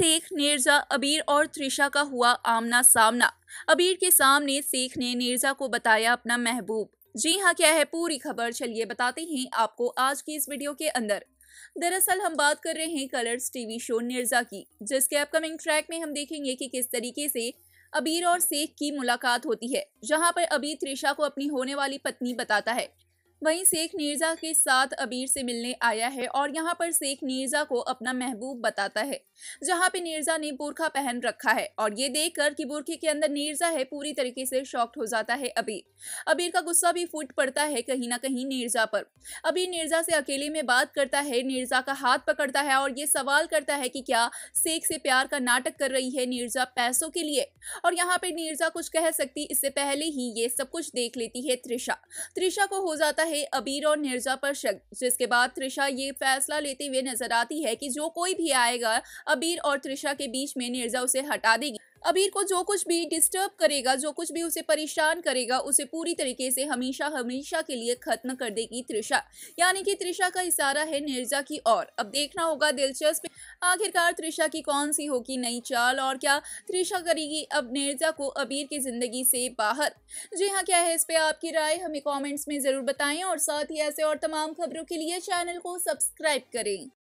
शेख निर्जा अबीर और त्रिशा का हुआ आमना सामना अबीर के सामने शेख ने निर्जा को बताया अपना महबूब जी हाँ क्या है पूरी खबर चलिए बताते हैं आपको आज की इस वीडियो के अंदर दरअसल हम बात कर रहे हैं कलर्स टीवी शो निर्जा की जिसके अपकमिंग ट्रैक में हम देखेंगे कि किस तरीके से अबीर और शेख की मुलाकात होती है जहां पर अबीर त्रिशा को अपनी होने वाली पत्नी बताता है वहीं शेख नीरजा के साथ अबीर से मिलने आया है और यहाँ पर शेख नीरजा को अपना महबूब बताता है जहाँ पे नीरजा ने बुरखा पहन रखा है और ये देखकर कि बुरखे के अंदर नीरजा है पूरी तरीके से शॉक्ट हो जाता है अबीर अबीर का गुस्सा भी फूट पड़ता है कहीं ना कहीं नीरजा पर अबीर नीरजा से अकेले में बात करता है नीरजा का हाथ पकड़ता है और ये सवाल करता है कि क्या शेख से प्यार का नाटक कर रही है नीरजा पैसों के लिए और यहाँ पे नीरजा कुछ कह सकती इससे पहले ही ये सब कुछ देख लेती है त्रिशा त्रिशा को हो जाता है है अबीर और निर्जा पर शक जिसके बाद त्रिशा ये फैसला लेते हुए नजर आती है कि जो कोई भी आएगा अबीर और त्रिशा के बीच में निर्जा उसे हटा देगी अबीर को जो कुछ भी डिस्टर्ब करेगा जो कुछ भी उसे परेशान करेगा उसे पूरी तरीके से हमेशा हमेशा के लिए खत्म कर देगी त्रिशा यानी कि त्रिशा का इशारा है निर्जा की ओर अब देखना होगा दिलचस्प आखिरकार त्रिशा की कौन सी होगी नई चाल और क्या त्रिशा करेगी अब निर्जा को अबीर की ज़िंदगी से बाहर जी हाँ क्या है इस पर आपकी राय हमें कॉमेंट्स में ज़रूर बताएं और साथ ही ऐसे और तमाम खबरों के लिए चैनल को सब्सक्राइब करें